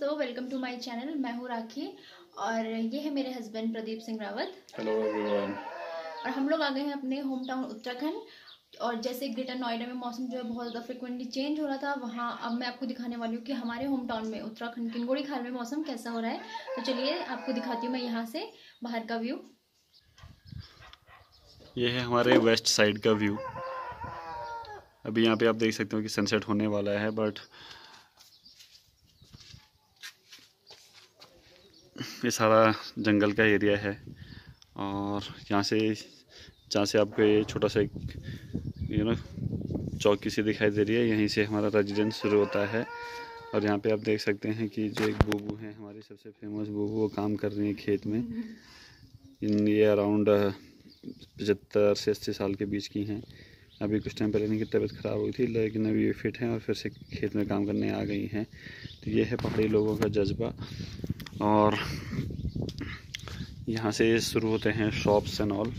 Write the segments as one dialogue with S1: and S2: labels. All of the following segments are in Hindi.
S1: दोस्तों वेलकम टू माय चैनल मैं हूँ राखी और ये है मेरे husband Pradeep Singh Rawat hello everyone और हम लोग आ गए हैं अपने होम टाउन उत्तराखंड और जैसे ग्रेटर नोएडा में मौसम जो है बहुत ज़्यादा फ्रिक्वेंटली चेंज हो रहा था वहाँ अब मैं आपको दिखाने वाली हूँ कि हमारे होम टाउन में उत्तराखंड किनगोड़ी खाल में मौसम कैसा हो रहा है तो चलिए आपको दिखाती हूँ मैं यहाँ से बाहर का व्यू ये है हमारे वेस्ट साइड का व्यू अभी यहाँ पे आप देख सकते हो कि सनसेट होने वाला है बट ये सारा जंगल का एरिया है और यहाँ से जहाँ से आपको ये छोटा सा एक यू नो चौकी सी दिखाई दे रही है यहीं से हमारा रेजिडेंस शुरू होता है और यहाँ पे आप देख सकते हैं कि जो एक बूबू हैं हमारी सबसे फेमस बूबू वो काम कर रही है खेत में इन ये अराउंड uh, पचहत्तर से अस्सी साल के बीच की हैं अभी कुछ टाइम पहले इनकी तबीयत ख़राब हुई थी लेकिन अभी ये फिट हैं और फिर से खेत में काम करने आ गई हैं तो ये है पहाड़ी लोगों का जज्बा और यहाँ से शुरू होते हैं शॉप्स एंड ऑल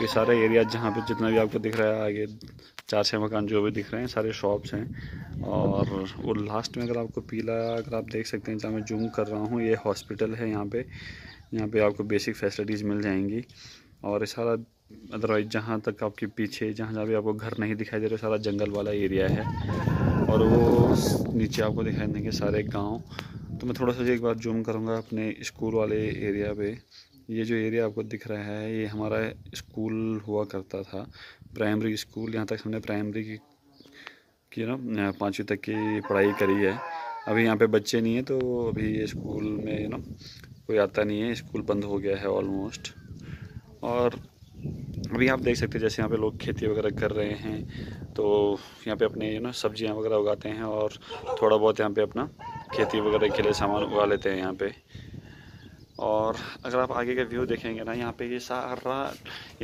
S1: ये सारे एरिया जहाँ पे जितना भी आपको दिख रहा है आगे चार छः मकान जो भी दिख रहे हैं सारे शॉप्स हैं और वो लास्ट में अगर आपको पीला अगर आप देख सकते हैं जहाँ मैं जूम कर रहा हूँ ये हॉस्पिटल है यहाँ पे यहाँ पे आपको बेसिक फैसिलिटीज़ मिल जाएंगी और ये सारा अदरवाइज जहाँ तक आपके पीछे जहाँ जहाँ भी आपको घर नहीं दिखाई दे रहा सारा जंगल वाला एरिया है और वो नीचे आपको दिखाई देंगे सारे गाँव तो मैं थोड़ा सा एक बार जूम करूँगा अपने स्कूल वाले एरिया पे ये जो एरिया आपको दिख रहा है ये हमारा स्कूल हुआ करता था प्राइमरी स्कूल यहाँ तक हमने प्राइमरी की की ना पाँचवीं तक की पढ़ाई करी है अभी यहाँ पे बच्चे नहीं हैं तो अभी ये स्कूल में ना कोई आता नहीं है स्कूल बंद हो गया है ऑलमोस्ट और अभी आप देख सकते हैं जैसे यहाँ पे लोग खेती वगैरह कर रहे हैं तो यहाँ पे अपने यू नो सब्जियाँ वगैरह उगाते हैं और थोड़ा बहुत यहाँ पे अपना खेती वगैरह के लिए सामान उगा लेते हैं यहाँ पे और अगर आप आगे का व्यू देखेंगे ना यहाँ पे ये सारा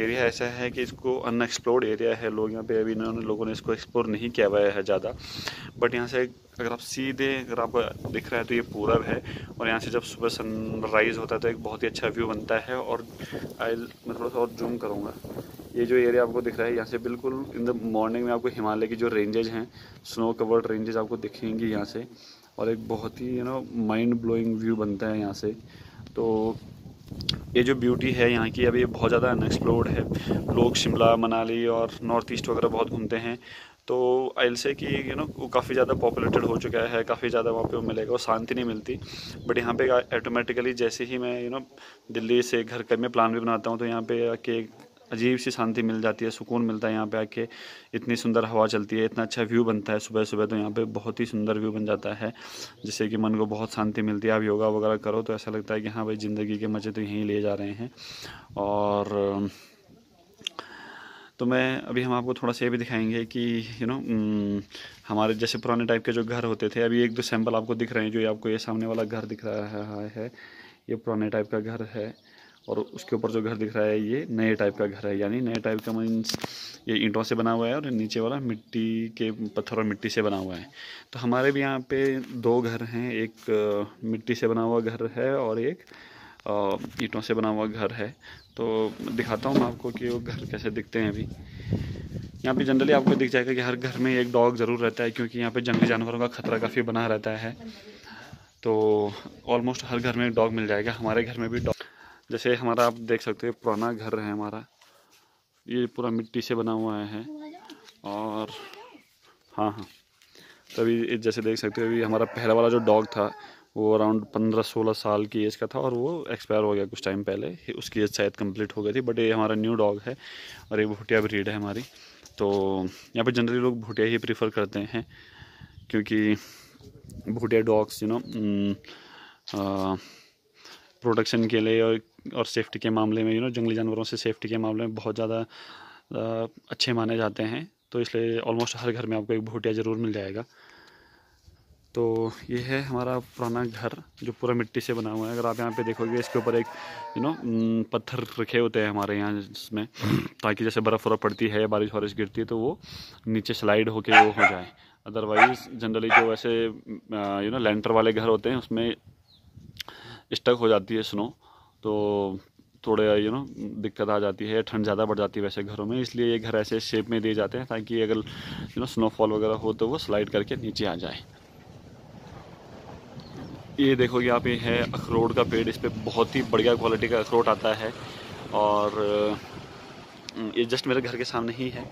S1: एरिया ऐसा है कि इसको अनएक्सप्लोर्ड एरिया है लोग यहाँ पे अभी इन्होंने लोगों ने इसको एक्सप्लोर नहीं किया हुआ है ज़्यादा बट यहाँ से अगर आप सीधे अगर आप दिख रहा है तो ये पूरब है और यहाँ से जब सुबह सनराइज़ होता है तो एक बहुत ही अच्छा व्यू बनता है और आई मैं थोड़ा सा और जूम करूँगा ये जो एरिया आपको दिख रहा है यहाँ से बिल्कुल इन द मॉर्निंग में आपको हिमालय की जो रेंजेज हैं स्नो कवर्ड रेंजेज आपको दिखेंगी यहाँ से और एक बहुत ही you know mind blowing view बनता है यहाँ से तो ये जो ब्यूटी है यहाँ की अभी बहुत ज़्यादा अनएक्सप्लोर्ड है लोग शिमला मनाली और नॉर्थ ईस्ट वगैरह बहुत घूमते हैं तो आई से कि यू नो वो काफ़ी ज़्यादा पॉपुलेटेड हो चुका है काफ़ी ज़्यादा वहाँ पे वो मिलेगा और शांति नहीं मिलती बट यहाँ पे ऑटोमेटिकली जैसे ही मैं यू नो दिल्ली से घर कर में प्लान भी बनाता हूँ तो यहाँ पे आके अजीब सी शांति मिल जाती है सुकून मिलता है यहाँ पे आके इतनी सुंदर हवा चलती है इतना अच्छा व्यू बनता है सुबह सुबह तो यहाँ पे बहुत ही सुंदर व्यू बन जाता है जिससे कि मन को बहुत शांति मिलती है आप योगा वगैरह करो तो ऐसा लगता है कि हाँ भाई ज़िंदगी के मज़े तो यहीं ले जा रहे हैं और तो मैं अभी हम आपको थोड़ा सा ये भी दिखाएंगे कि यू नो हमारे जैसे पुराने टाइप के जो घर होते थे अभी एक दो सैम्पल आपको दिख रहे हैं जो ये आपको ये सामने वाला घर दिख रहा है ये पुराने टाइप का घर है और उसके ऊपर जो घर दिख रहा है ये नए टाइप का घर है यानी नए टाइप का मीन्स ये ईंटों से बना हुआ है और नीचे वाला मिट्टी के पत्थर और मिट्टी से बना हुआ है तो हमारे भी यहाँ पे दो घर हैं एक मिट्टी से बना हुआ घर है और एक ईंटों से बना हुआ घर है तो दिखाता हूँ मैं आपको कि वो घर कैसे दिखते हैं अभी यहाँ पे जनरली आपको दिख जाएगा कि हर घर में एक डॉग ज़रूर रहता है क्योंकि यहाँ पे जंगली जानवरों का खतरा काफ़ी बना रहता है तो ऑलमोस्ट हर घर में एक डॉग मिल जाएगा हमारे घर में भी डॉग जैसे हमारा आप देख सकते हो पुराना घर है हमारा ये पूरा मिट्टी से बना हुआ है और हाँ हाँ तभी जैसे देख सकते हो अभी हमारा पहला वाला जो डॉग था वो अराउंड पंद्रह सोलह साल की एज का था और वो एक्सपायर हो गया कुछ टाइम पहले उसकी एज शायद कंप्लीट हो गई थी बट ये हमारा न्यू डॉग है और ये भूटिया ब्रीड है हमारी तो यहाँ पे जनरली लोग भूटिया ही प्रीफर करते हैं क्योंकि Bhutia dogs you know production के लिए और और सेफ्टी के मामले में यू नो जंगली जानवरों से सेफ्टी के मामले में बहुत ज़्यादा अच्छे माने जाते हैं तो इसलिए ऑलमोस्ट हर घर में आपको एक भूटिया ज़रूर मिल जाएगा तो ये है हमारा पुराना घर जो पूरा मिट्टी से बना हुआ है अगर आप यहाँ पे देखोगे इसके ऊपर एक यू नो पत्थर रखे होते हैं हमारे यहाँ जिसमें ताकि जैसे बर्फ़ वर्फ पड़ती है या बारिश वारिश गिरती है तो वो नीचे स्लाइड होके वो हो जाए अदरवाइज़ जनरली जो वैसे यू नो लेंटर वाले घर होते हैं उसमें स्टक हो जाती है स्नो तो थोड़े यू नो दिक्कत आ जाती है ठंड ज़्यादा बढ़ जाती है वैसे घरों में इसलिए ये घर ऐसे शेप में दिए जाते हैं ताकि अगर यू नो स्नोफॉल वगैरह हो तो वो स्लाइड करके नीचे आ जाए ये देखोगे आप ये है अखरोट का पेड़ इस पर पे बहुत ही बढ़िया क्वालिटी का अखरोट आता है और ये जस्ट मेरे घर के सामने ही है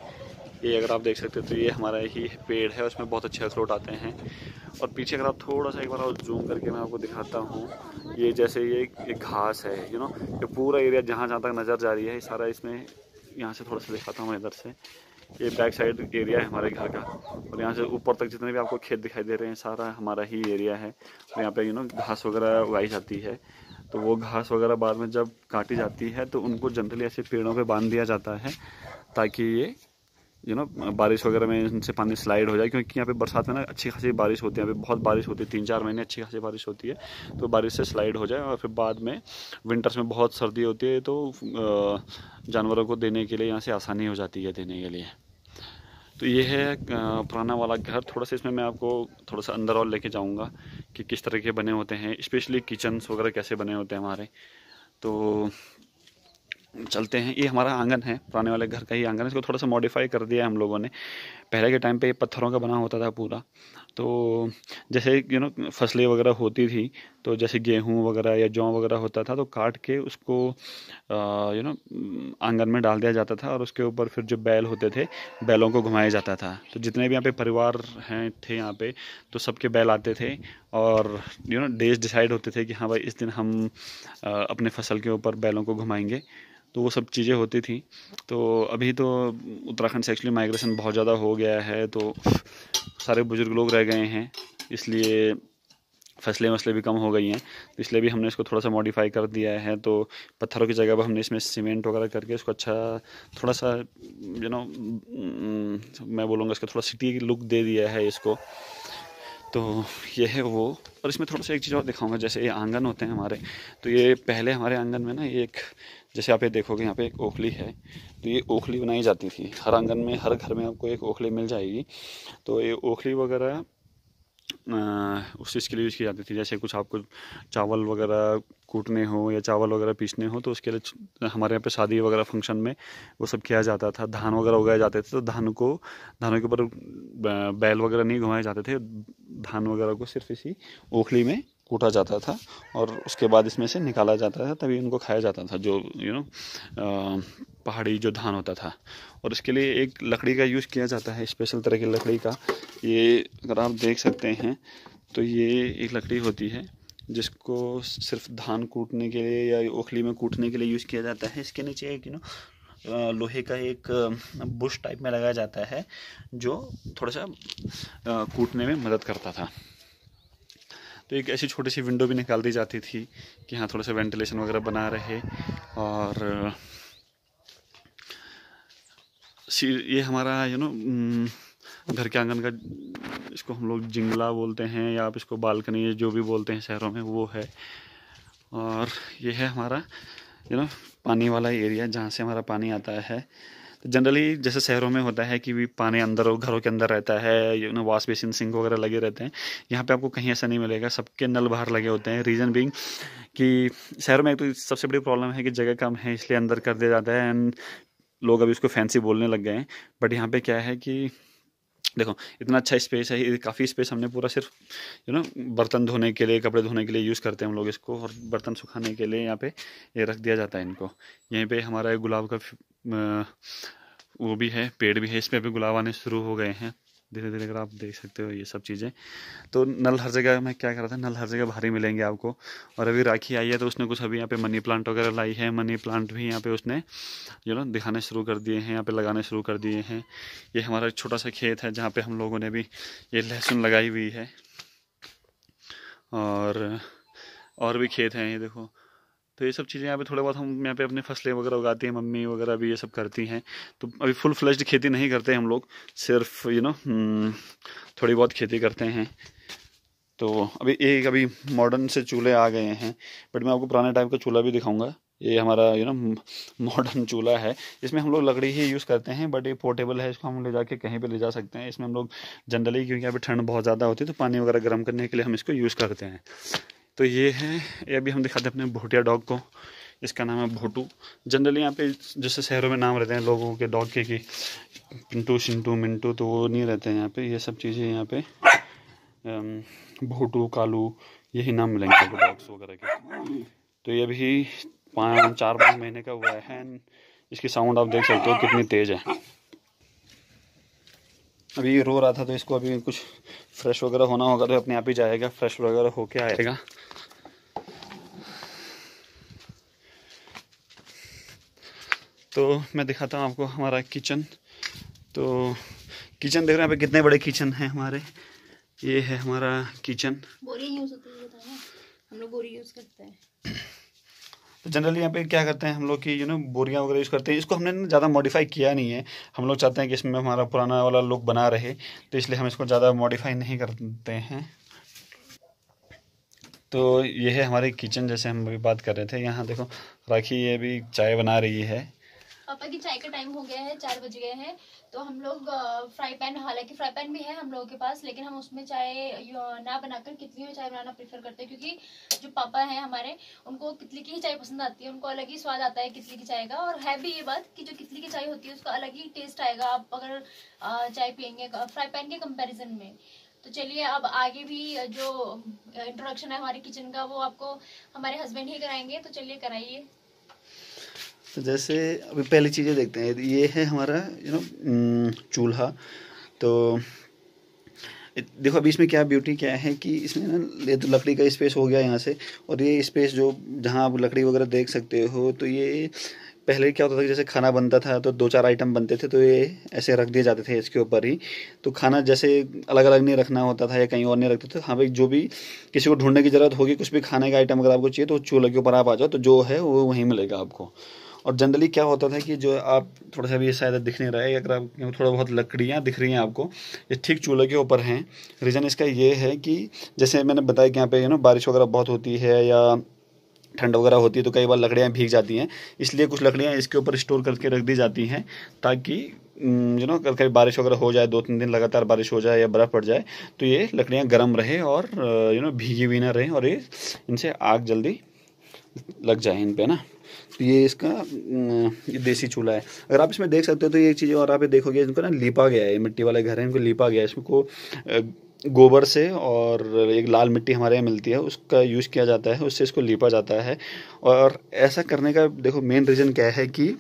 S1: ये अगर आप देख सकते हो तो ये हमारा ही पेड़ है उसमें बहुत अच्छे अखरोट आते हैं और पीछे अगर आप थोड़ा सा एक बार और जूम करके मैं आपको दिखाता हूँ ये जैसे ये एक घास है यू नो ये पूरा एरिया जहाँ जहाँ तक नज़र जा रही है सारा इसमें यहाँ से थोड़ा सा दिखाता हूँ इधर से ये बैक साइड एरिया है हमारे घर का और यहाँ से ऊपर तक जितने भी आपको खेत दिखाई दे रहे हैं सारा हमारा ही एरिया है और यहाँ पे यू नो घास वगैरह उगाई जाती है तो वो घास वगैरह बाद में जब काटी जाती है तो उनको जनरली ऐसे पेड़ों पे बांध दिया जाता है ताकि ये यू नो बारिश वगैरह में इनसे पानी स्लाइड हो जाए क्योंकि यहाँ पे बरसात में ना अच्छी खासी बारिश होती है यहाँ पे बहुत बारिश होती है तीन चार महीने अच्छी खासी बारिश होती है तो बारिश से स्लाइड हो जाए और फिर बाद में विंटर्स में बहुत सर्दी होती है तो जानवरों को देने के लिए यहाँ से आसानी हो जाती है देने के लिए तो ये है पुराना वाला घर थोड़ा सा इसमें मैं आपको थोड़ा सा अंदर और लेके जाऊँगा कि किस तरह के बने होते हैं स्पेशली किचन्स वगैरह कैसे बने होते हैं हमारे तो चलते हैं ये हमारा आंगन है पुराने वाले घर का ही आंगन है इसको थोड़ा सा मॉडिफाई कर दिया है हम लोगों ने पहले के टाइम पे पत्थरों का बना होता था पूरा तो जैसे यू नो फसलें वगैरह होती थी तो जैसे गेहूं वगैरह या जौ वगैरह होता था तो काट के उसको यू नो आंगन में डाल दिया जाता था और उसके ऊपर फिर जो बैल होते थे बैलों को घुमाया जाता था तो जितने भी यहाँ पे परिवार हैं थे यहाँ पे तो सबके बैल आते थे और यू नो डेज डिसाइड होते थे कि हाँ भाई इस दिन हम अपने फसल के ऊपर बैलों को घुमाएंगे तो वो सब चीज़ें होती थी तो अभी तो उत्तराखंड से एक्चुअली माइग्रेशन बहुत ज़्यादा हो गया है तो सारे बुज़ुर्ग लोग रह गए हैं इसलिए फसलें वसलें भी कम हो गई हैं तो इसलिए भी हमने इसको थोड़ा सा मॉडिफाई कर दिया है तो पत्थरों की जगह पर हमने इसमें सीमेंट वगैरह करके इसको अच्छा थोड़ा सा यू नो मैं बोलूँगा इसका थोड़ा सिटी लुक दे दिया है इसको तो ये है वो और इसमें थोड़ा सा एक चीज़ और दिखाऊंगा जैसे ये आंगन होते हैं हमारे तो ये पहले हमारे आंगन में ना ये एक जैसे आप ये देखोगे यहाँ पे एक ओखली है तो ये ओखली बनाई जाती थी हर आंगन में हर घर में आपको एक ओखली मिल जाएगी तो ये ओखली वगैरह उस चीज़ के लिए यूज़ की जाती थी जैसे कुछ आपको चावल वगैरह कूटने हो या चावल वगैरह पीसने हो तो उसके लिए हमारे यहाँ पे शादी वगैरह फंक्शन में वो सब किया जाता था धान वगैरह उगाए जाते थे तो धान को धानों के ऊपर बैल वगैरह नहीं घुमाए जाते थे धान वगैरह को सिर्फ इसी ओखली में कूटा जाता था और उसके बाद इसमें से निकाला जाता था तभी उनको खाया जाता था जो यू you नो know, पहाड़ी जो धान होता था और उसके लिए एक लकड़ी का यूज़ किया जाता है स्पेशल तरह की लकड़ी का ये अगर आप देख सकते हैं तो ये एक लकड़ी होती है जिसको सिर्फ धान कूटने के लिए या ओखली में कूटने के लिए यूज़ किया जाता है इसके नीचे एक यू नो लोहे का एक बुश टाइप में लगाया जाता है जो थोड़ा सा कूटने में मदद करता था तो एक ऐसी छोटी सी विंडो भी निकाल दी जाती थी कि हाँ थोड़ा सा वेंटिलेशन वगैरह बना रहे और ये हमारा यू नो घर के आंगन का इसको हम लोग जिंगला बोलते हैं या आप इसको बालकनी जो भी बोलते हैं शहरों में वो है और ये है हमारा यू नो पानी वाला एरिया जहाँ से हमारा पानी आता है तो जनरली जैसे शहरों में होता है कि भी पानी अंदर घरों के अंदर रहता है you know wash basin sink वगैरह लगे रहते हैं यहाँ पे आपको कहीं ऐसा नहीं मिलेगा सबके नल बाहर लगे होते हैं रीज़न बीइंग कि शहरों में एक तो सबसे बड़ी प्रॉब्लम है कि जगह कम है इसलिए अंदर कर दिया जाता है एंड लोग अभी उसको फैंसी बोलने लग गए हैं बट यहाँ पे क्या है कि देखो इतना अच्छा स्पेस है काफ़ी स्पेस हमने पूरा सिर्फ यू नो बर्तन धोने के लिए कपड़े धोने के लिए यूज़ करते हैं हम लोग इसको और बर्तन सुखाने के लिए यहाँ पे ये रख दिया जाता है इनको यहीं पे हमारा गुलाब का वो भी है पेड़ भी है इसमें भी गुलाब आने शुरू हो गए हैं धीरे धीरे अगर आप देख सकते हो ये सब चीज़ें तो नल हर जगह मैं क्या कर रहा था नल हर जगह भारी मिलेंगे आपको और अभी राखी आई है तो उसने कुछ अभी यहाँ पे मनी प्लांट वगैरह लाई है मनी प्लांट भी यहाँ पे उसने यू नो दिखाने शुरू कर दिए हैं यहाँ पे लगाने शुरू कर दिए हैं ये हमारा एक छोटा सा खेत है जहाँ पर हम लोगों ने भी ये लहसुन लगाई हुई है और और भी खेत हैं ये देखो तो ये सब चीज़ें यहाँ पे थोड़ा बहुत हम यहाँ पे अपने फसलें वगैरह उगाते हैं मम्मी वगैरह भी ये सब करती हैं तो अभी फुल फ्लैश खेती नहीं करते हम लोग सिर्फ यू नो हम्म, थोड़ी बहुत खेती करते हैं तो अभी एक अभी मॉडर्न से चूल्हे आ गए हैं बट मैं आपको पुराने टाइप का चूल्हा भी दिखाऊंगा ये हमारा यू नो मॉडर्न चूल्हा है इसमें हम लोग लकड़ी ही यूज़ करते हैं बट ये पोर्टेबल है इसको हम ले जाके कहीं पे ले जा सकते हैं इसमें हम लोग जनरली क्योंकि अभी ठंड बहुत ज़्यादा होती है तो पानी वगैरह गर्म करने के लिए हम इसको यूज़ करते हैं तो ये है ये अभी हम दिखाते हैं अपने भोटिया डॉग को इसका नाम है भोटू जनरली यहाँ पे जैसे शहरों में नाम रहते हैं लोगों के डॉग के कि पिंटू शिंटू मिंटू तो वो नहीं रहते हैं यहाँ पे ये सब चीज़ें यहाँ पे भोटू कालू यही नाम मिलेंगे आपको डॉग्स वगैरह के तो ये अभी पाँच चार पाँच महीने का हुआ है इसकी साउंड आप देख सकते हो कितनी तेज़ है अभी रो रहा था तो इसको अभी कुछ फ्रेश वगैरह होना होगा तो अपने आप ही जाएगा फ्रेश वगैरह होके आएगा तो मैं दिखाता हूँ आपको हमारा किचन तो किचन देख रहे हैं यहाँ पे कितने बड़े किचन हैं हमारे ये है हमारा किचन तो जनरली यहाँ पे क्या करते हैं हम लोग की यू नो बोरियाँ वगैरह यूज़ करते हैं इसको हमने ज़्यादा मॉडिफाई किया नहीं है हम लोग चाहते हैं कि इसमें हमारा पुराना वाला लुक बना रहे तो इसलिए हम इसको ज़्यादा मॉडिफाई नहीं करते हैं तो ये है हमारे किचन जैसे हम अभी बात कर रहे थे यहाँ देखो राखी ये भी चाय बना रही है पापा की चाय का टाइम हो गया है चार बज गए हैं तो हम लोग फ्राई पैन हालांकि फ्राई पैन भी है हम लोगों के पास लेकिन हम उसमें चाय ना बनाकर कितली में चाय बनाना प्रेफर करते हैं क्योंकि जो पापा हैं हमारे उनको कितली की ही चाय पसंद आती है उनको अलग ही स्वाद आता है कितली की चाय का और है भी ये बात कि जो कितली की चाय होती है उसका अलग ही टेस्ट आएगा आप अगर चाय पियेंगे फ्राई पैन के कंपेरिजन में तो चलिए अब आगे भी जो इंट्रोडक्शन है हमारे किचन का वो आपको हमारे हस्बैंड ही कराएंगे तो चलिए कराइए तो जैसे अभी पहली चीज़ें देखते हैं ये है हमारा यू नो चूल्हा तो देखो अभी इसमें क्या ब्यूटी क्या है कि इसमें ना ये तो लकड़ी का स्पेस हो गया यहाँ से और ये स्पेस जो जहाँ आप लकड़ी वगैरह देख सकते हो तो ये पहले क्या होता था कि जैसे खाना बनता था तो दो चार आइटम बनते थे तो ये ऐसे रख दिए जाते थे इसके ऊपर ही तो खाना जैसे अलग अलग नहीं रखना होता था या कहीं और नहीं रखते थे तो हाँ भाई जो भी किसी को ढूंढने की ज़रूरत होगी कुछ भी खाने का आइटम अगर आपको चाहिए तो चूल्हे के ऊपर आप आ जाओ तो जो है वो वहीं मिलेगा आपको और जनरली क्या होता था कि जो आप थोड़ा सा भी शायद दिख नहीं रहा है अगर आप थोड़ा बहुत लकड़ियाँ दिख रही हैं आपको ये ठीक चूल्हे के ऊपर हैं रीज़न इसका ये है कि जैसे मैंने बताया कि यहाँ पे यू नो बारिश वगैरह बहुत होती है या ठंड वगैरह होती है तो कई बार लकड़ियाँ भीग जाती हैं इसलिए कुछ लकड़ियाँ इसके ऊपर स्टोर करके रख दी जाती हैं ताकि यू नो कल कभी बारिश वगैरह हो जाए दो तीन दिन लगातार बारिश हो जाए या बर्फ़ पड़ जाए तो ये लकड़ियाँ गर्म रहे और यू नो भीगी हुई ना रहें और ये इनसे आग जल्दी लग जाए इन पर ना तो ये इसका ये देसी चूल्हा है अगर आप इसमें देख सकते हो तो ये चीज़ें और आप ये देखोगे इनको ना लीपा गया है मिट्टी वाले घर है इनको लीपा गया है इसको गोबर से और एक लाल मिट्टी हमारे यहाँ मिलती है उसका यूज़ किया जाता है उससे इसको लीपा जाता है और ऐसा करने का देखो मेन रीज़न क्या है कि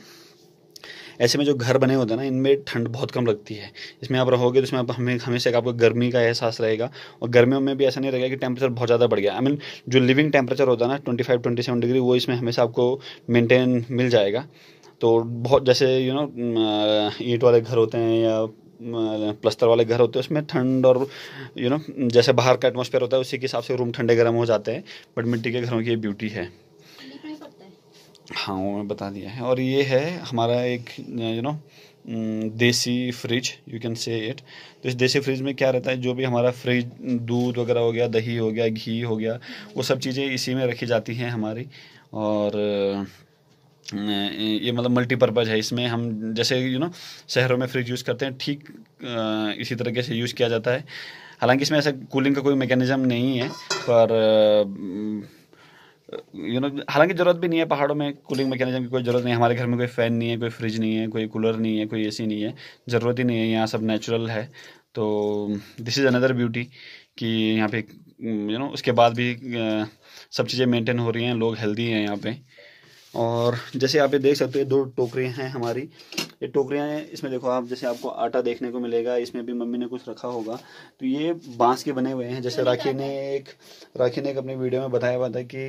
S1: ऐसे में जो घर बने होते हैं ना इनमें ठंड बहुत कम लगती है इसमें आप रहोगे तो इसमें आप हमें हमेशा आपको गर्मी का एहसास रहेगा और गर्मियों में भी ऐसा नहीं रहेगा कि टेम्परेचर बहुत ज़्यादा बढ़ गया आई I मीन mean, जो लिविंग टेम्परेचर होता है ना twenty five twenty seven degree वो इसमें हमेशा आपको मेनटेन मिल जाएगा तो बहुत जैसे यू नो ईट वाले घर होते हैं या प्लस्तर वाले घर होते हैं उसमें ठंड और यू नो जैसे बाहर का एटमोसफेयर होता है उसी के हिसाब से रूम ठंडे गर्म हो जाते हैं बट मिट्टी के घरों की ये ब्यूटी है हाँवों में बता दिया है और ये है हमारा एक you know desi fridge you can say it तो इस देसी फ्रिज में क्या रहता है जो भी हमारा फ्रिज दूध वगैरह हो गया दही हो गया घी हो गया वो सब चीज़ें इसी में रखी जाती हैं हमारी और ये मतलब मल्टीपर्पज़ है इसमें हम जैसे यू नो शहरों में फ्रिज यूज़ करते हैं ठीक इसी तरीके से यूज़ किया जाता है हालांकि इसमें ऐसा कूलिंग का कोई मैकेनिज़्म नहीं है पर यू नो हालांकि ज़रूरत भी नहीं है पहाड़ों में कूलिंग मैकेनिज्म की कोई ज़रूरत नहीं है हमारे घर में कोई फ़ैन नहीं है कोई फ्रिज नहीं है कोई कूलर नहीं है कोई सी नहीं है ज़रूरत ही नहीं है यहाँ सब नेचुरल है तो दिस इज़ अनदर ब्यूटी कि यहाँ पे यू नो उसके बाद भी सब चीज़ें मेंटेन हो रही हैं लोग हेल्दी हैं यहाँ पे और जैसे आप ये देख सकते हो दो टोकरियाँ हैं हमारी ये टोकरियाँ हैं इसमें देखो आप जैसे आपको आटा देखने को मिलेगा इसमें भी मम्मी ने कुछ रखा होगा तो ये बांस के बने हुए हैं जैसे राखी ने एक राखी ने एक अपने वीडियो में बताया हुआ था कि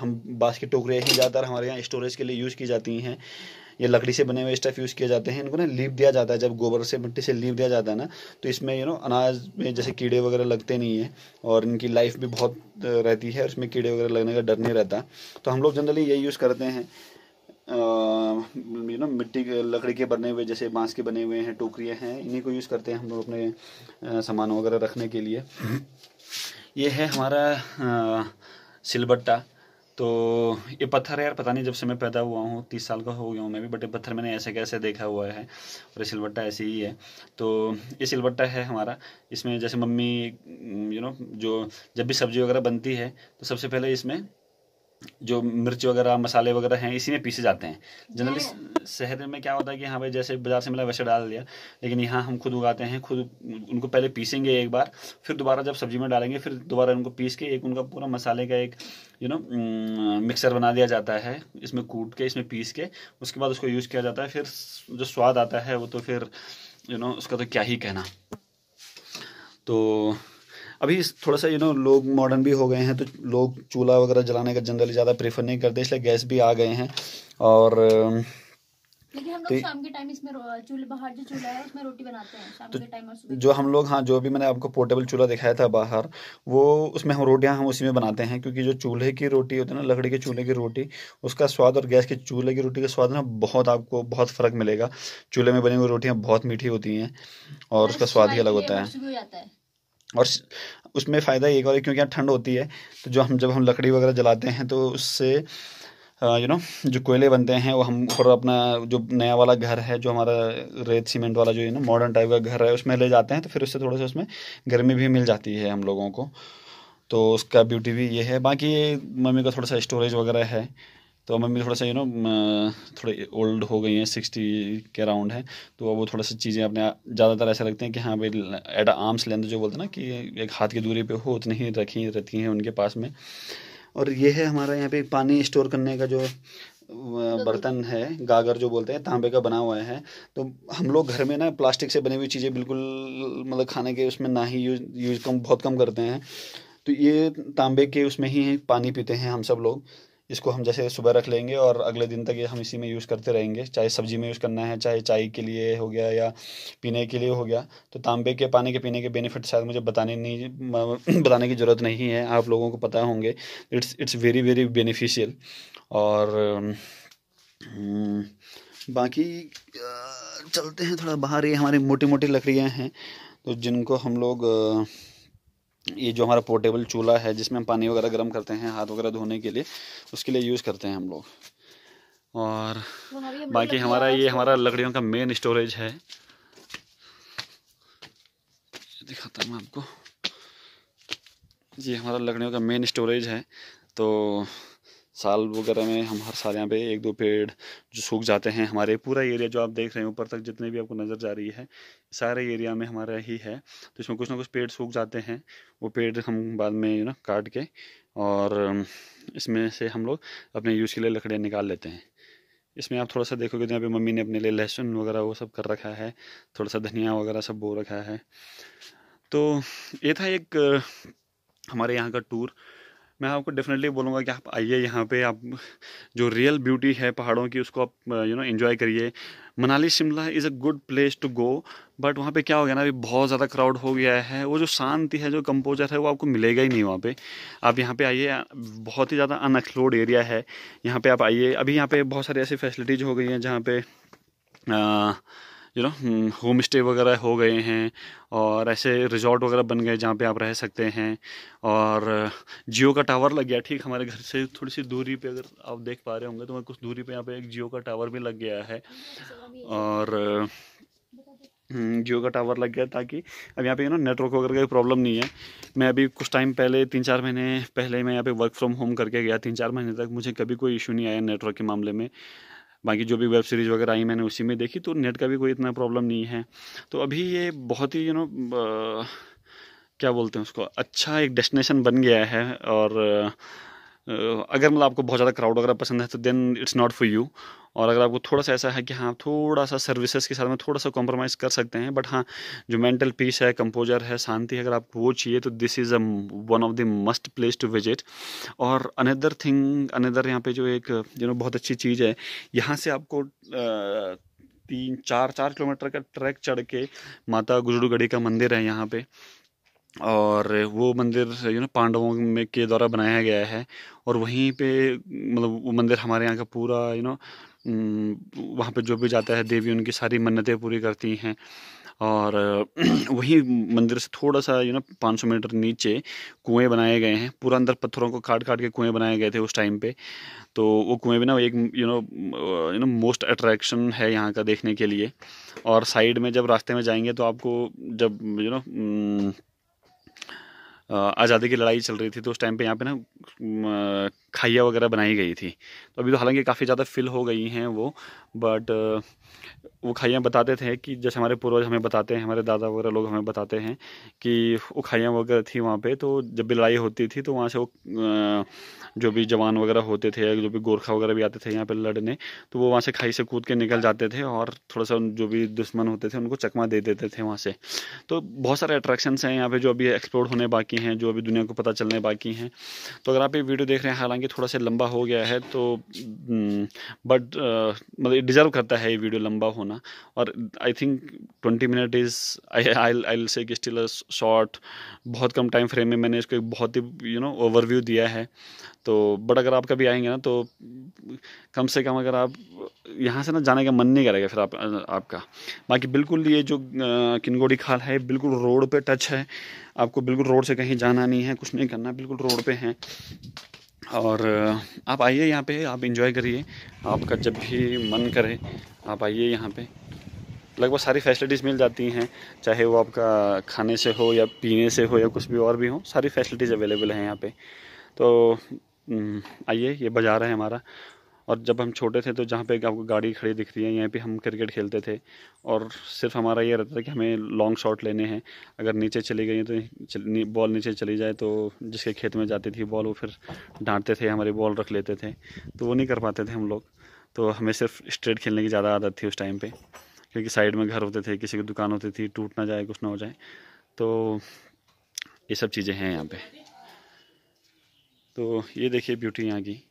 S1: हम बांस की टोकरियाँ ही ज़्यादातर हमारे यहाँ स्टोरेज के लिए यूज़ की जाती हैं ये लकड़ी से बने हुए स्टफ यूज़ किए जाते हैं इनको ना लीप दिया जाता है जब गोबर से मिट्टी से लीप दिया जाता है ना तो इसमें यू नो अनाज में जैसे कीड़े वगैरह लगते नहीं हैं और इनकी लाइफ भी बहुत रहती है और इसमें कीड़े वगैरह लगने का डर नहीं रहता तो हम लोग जनरली ये यूज़ करते हैं यू नो मिट्टी के लकड़ी के बने हुए जैसे बांस के बने हुए हैं टोकरियाँ हैं इन्हीं को यूज़ करते हैं हम लोग अपने सामान वगैरह रखने के लिए ये है हमारा सिलबट्टा तो ये पत्थर है यार पता नहीं जब से मैं पैदा हुआ हूँ तीस साल का हो गया हूँ मैं भी बट ये पत्थर मैंने ऐसे कैसे देखा हुआ है और ये सिलबट्टा ऐसे ही है तो ये सिलबट्टा है हमारा इसमें जैसे मम्मी यू नो जो जब भी सब्जी वगैरह बनती है तो सबसे पहले इसमें जो मिर्च वगैरह मसाले वगैरह हैं इसी में पीसे जाते हैं जनरली शहर में क्या होता है कि यहाँ पे जैसे बाजार से मिला वैसे डाल दिया लेकिन यहाँ हम खुद उगाते हैं खुद उनको पहले पीसेंगे एक बार फिर दोबारा जब सब्जी में डालेंगे फिर दोबारा उनको पीस के एक उनका पूरा मसाले का एक यू नो मिक्सर बना दिया जाता है इसमें कूट के इसमें पीस के उसके बाद उसको यूज़ किया जाता है फिर जो स्वाद आता है वो तो फिर यू नो उसका तो क्या ही कहना तो अभी थोड़ा सा यू नो लोग मॉडर्न भी हो गए हैं तो लोग चूल्हा वगैरह जलाने का जनरली ज़्यादा प्रेफर नहीं करते इसलिए गैस भी आ गए हैं और लेकिन हम लोग तो जो तो जो हम लोग हाँ जो भी मैंने आपको पोर्टेबल चूल्हा दिखाया था बाहर वो उसमें हम रोटियाँ हम उसी में बनाते हैं क्योंकि जो चूल्हे की रोटी होती है ना लकड़ी के चूल्हे की रोटी उसका स्वाद और गैस के चूल्हे की रोटी का स्वाद ना बहुत आपको बहुत फ़र्क मिलेगा चूल्हे में बनी हुई रोटियाँ बहुत मीठी होती हैं और उसका स्वाद ही अलग होता है और उसमें फ़ायदा एक और क्योंकि यहाँ ठंड होती है तो जो हम जब हम लकड़ी वगैरह जलाते हैं तो उससे यू नो जो कोयले बनते हैं वो हम ऊपर अपना जो नया वाला घर है जो हमारा रेत सीमेंट वाला जो है ना मॉडर्न टाइप का घर है उसमें ले जाते हैं तो फिर उससे थोड़ा सा उसमें गर्मी भी मिल जाती है हम लोगों को तो उसका ब्यूटी भी ये है बाकी मम्मी का थोड़ा सा स्टोरेज वगैरह है तो अब मम्मी थोड़ा सा यू नो थोड़ी ओल्ड हो गई हैं सिक्सटी के अराउंड हैं तो अब वो थोड़ा सा चीज़ें अपने ज़्यादातर ऐसा लगते हैं कि हाँ भाई एट आर्म्स लेंथ जो बोलते हैं ना कि एक हाथ की दूरी पे हो उतनी ही रखी रहती हैं उनके पास में और ये है हमारा यहाँ पे पानी स्टोर करने का जो बर्तन है गागर जो बोलते हैं तांबे का बना हुआ है तो हम लोग घर में ना प्लास्टिक से बनी हुई चीज़ें बिल्कुल मतलब खाने के उसमें ना ही यूज यूज कम बहुत कम करते हैं तो ये तांबे के उसमें ही पानी पीते हैं हम सब लोग इसको हम जैसे सुबह रख लेंगे और अगले दिन तक ये हम इसी में यूज़ करते रहेंगे चाहे सब्जी में यूज़ करना है चाहे चाय के लिए हो गया या पीने के लिए हो गया तो तांबे के पानी के पीने के बेनिफिट शायद मुझे बताने नहीं बताने की ज़रूरत नहीं है आप लोगों को पता होंगे it's it's very very beneficial और हम्म, बाकी चलते हैं थोड़ा बाहर ये हमारी मोटी मोटी लकड़ियाँ हैं तो जिनको हम लोग ये जो हमारा पोर्टेबल चूल्हा है जिसमें हम पानी वगैरह गर्म करते हैं हाथ वगैरह धोने के लिए उसके लिए यूज़ करते हैं हम लोग और बाकी हमारा ये हमारा लकड़ियों का मेन स्टोरेज है दिखाता हूँ आपको ये हमारा लकड़ियों का मेन स्टोरेज है तो साल वगैरह में हम हर साल यहाँ पे एक दो पेड़ जो सूख जाते हैं हमारे पूरा एरिया जो आप देख रहे हैं ऊपर तक जितने भी आपको नज़र जा रही है सारे एरिया में हमारा ही है तो इसमें कुछ ना कुछ पेड़ सूख जाते हैं वो पेड़ हम बाद में यू ना काट के और इसमें से हम लोग अपने यूज़ के लिए लकड़ियाँ निकाल लेते हैं इसमें आप थोड़ा सा देखोगे तो यहाँ पे मम्मी ने अपने लिए लहसुन वगैरह वो सब कर रखा है थोड़ा सा धनिया वगैरह सब बो रखा है तो ये था एक हमारे यहाँ का टूर मैं आपको डेफिनेटली बोलूँगा कि आप आइए यहाँ पे आप जो रियल ब्यूटी है पहाड़ों की उसको आप यू नो एंजॉय करिए Manali Shimla is a good place to go but वहाँ पे क्या हो गया ना अभी बहुत ज़्यादा क्राउड हो गया है वो जो शांति है जो कंपोजर है वो आपको मिलेगा ही नहीं वहाँ पे आप यहाँ पे आइए बहुत ही ज़्यादा अनएक्सप्लोर्ड एरिया है यहाँ पे आप आइए अभी यहाँ पे बहुत सारी ऐसी फैसिलिटीज़ हो गई हैं जहाँ पे ah, uh, you know home stay वगैरह हो गए हैं और ऐसे रिजॉर्ट वगैरह बन गए जहाँ पे आप रह सकते हैं और uh, जियो का टावर लग गया ठीक हमारे घर से थोड़ी सी दूरी पे अगर आप देख पा रहे होंगे तो मैं कुछ दूरी पे यहाँ पे एक जियो का टावर भी लग गया है और uh, हम्म, जियो का टावर लग गया ताकि अब यहाँ पे ना नेटवर्क वगैरह का प्रॉब्लम नहीं है मैं अभी कुछ टाइम पहले तीन चार महीने पहले मैं यहाँ पे वर्क फ्रॉम होम करके गया तीन चार महीने तक मुझे कभी कोई इशू नहीं आया नेटवर्क के मामले में बाकी जो भी वेब सीरीज़ वगैरह आई मैंने उसी में देखी तो नेट का भी कोई इतना प्रॉब्लम नहीं है तो अभी ये बहुत ही यू नो क्या बोलते हैं उसको अच्छा एक डेस्टिनेशन बन गया है और अगर मतलब आपको बहुत ज़्यादा क्राउड वगैरह पसंद है तो then it's not for you और अगर आपको थोड़ा सा ऐसा है कि हाँ थोड़ा सा सर्विसेज के साथ में थोड़ा सा कॉम्प्रोमाइज़ कर सकते हैं बट हाँ जो मेंटल पीस है कंपोजर है शांति है अगर आपको वो चाहिए तो this is a one of the must place to visit और अनदर थिंग अनदर यहाँ पे जो एक यू नो बहुत अच्छी चीज़ है यहाँ से आपको तीन चार चार किलोमीटर का ट्रैक चढ़ के माता गुजरूगढ़ी गढ़ी का मंदिर है यहाँ पर और वो मंदिर यू नो पांडवों में के द्वारा बनाया गया है और वहीं पे मतलब वो मंदिर हमारे यहाँ का पूरा यू नो वहाँ पे जो भी जाता है देवी उनकी सारी मन्नतें पूरी करती हैं और वही मंदिर से थोड़ा सा यू नो 500 मीटर नीचे कुएं बनाए गए हैं पूरा अंदर पत्थरों को काट काट के कुएं बनाए गए थे उस टाइम पे तो वो कुएं भी ना एक you know you know most attraction है यहाँ का देखने के लिए और साइड में जब रास्ते में जाएंगे तो आपको जब यू नो आज़ादी की लड़ाई चल रही थी तो उस टाइम पे यहाँ पे ना खाइया वगैरह बनाई गई थी तो अभी तो हालांकि काफ़ी ज़्यादा फिल हो गई हैं वो बट उखाइयाँ बताते थे कि जैसे हमारे पूर्वज हमें बताते हैं हमारे दादा वगैरह लोग हमें बताते हैं कि उखाइयाँ वगैरह थी वहाँ पे तो जब भी लड़ाई होती थी तो वहाँ से वो जो भी जवान वगैरह होते थे जो भी गोरखा वगैरह भी आते थे यहाँ पे लड़ने तो वो वहाँ से खाई से कूद के निकल जाते थे और थोड़ा सा जो भी दुश्मन होते थे उनको चकमा दे देते थे वहाँ से तो बहुत सारे अट्रैक्शन हैं यहाँ पर जो अभी एक्सप्लोर होने बाकी हैं जो अभी दुनिया को पता चलने बाकी हैं तो अगर आप ये वीडियो देख रहे हैं हालांकि थोड़ा सा लंबा हो गया है तो बट हम्म, मतलब डिज़र्व करता है ये वीडियो लंबा होना और I think twenty minute is I I say still short बहुत कम टाइम फ्रेम में मैंने इसको एक बहुत ही यू नो ओवरव्यू दिया है तो बट अगर आप कभी आएंगे ना तो कम से कम अगर आप यहाँ से ना जाने का मन नहीं करेगा फिर आप आपका बाकी बिल्कुल ये जो किनगोड़ी खाल है बिल्कुल रोड पे टच है आपको बिल्कुल रोड से कहीं जाना नहीं है कुछ नहीं करना बिल्कुल रोड पे हैं और आप आइए यहाँ पे आप इन्जॉय करिए आपका जब भी मन करे आप आइए यहाँ पे लगभग सारी फैसिलिटीज़ मिल जाती हैं चाहे वो आपका खाने से हो या पीने से हो या कुछ भी और भी हो सारी फैसिलिटीज़ अवेलेबल हैं यहाँ पे तो आइए ये बाज़ार है हमारा और जब हम छोटे थे तो जहाँ पे आपको गाड़ी खड़ी दिख रही है यहाँ पे हम क्रिकेट खेलते थे और सिर्फ हमारा ये रहता था कि हमें लॉन्ग शॉट लेने हैं अगर नीचे चली गई तो बॉल नीचे चली जाए तो जिसके खेत में जाती थी बॉल वो फिर डांटते थे हमारी बॉल रख लेते थे तो वो नहीं कर पाते थे हम लोग तो हमें सिर्फ स्ट्रेट खेलने की ज़्यादा आदत थी उस टाइम पर क्योंकि साइड में घर होते थे किसी की दुकान होती थी टूट ना जाए कुछ ना हो जाए तो ये सब चीज़ें हैं यहाँ पे तो ये देखिए ब्यूटी यहाँ की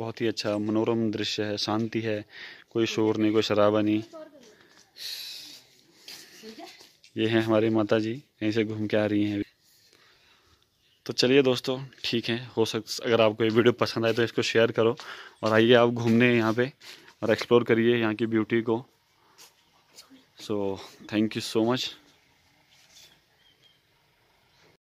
S1: बहुत ही अच्छा मनोरम दृश्य है शांति है कोई शोर नहीं कोई शराबा नहीं ये हैं हमारी माता जी यहीं से घूम के आ रही हैं तो चलिए दोस्तों ठीक है हो सकता अगर आपको ये वीडियो पसंद आए तो इसको शेयर करो और आइए आप घूमने यहाँ पे और एक्सप्लोर करिए यहाँ की ब्यूटी को so thank you so much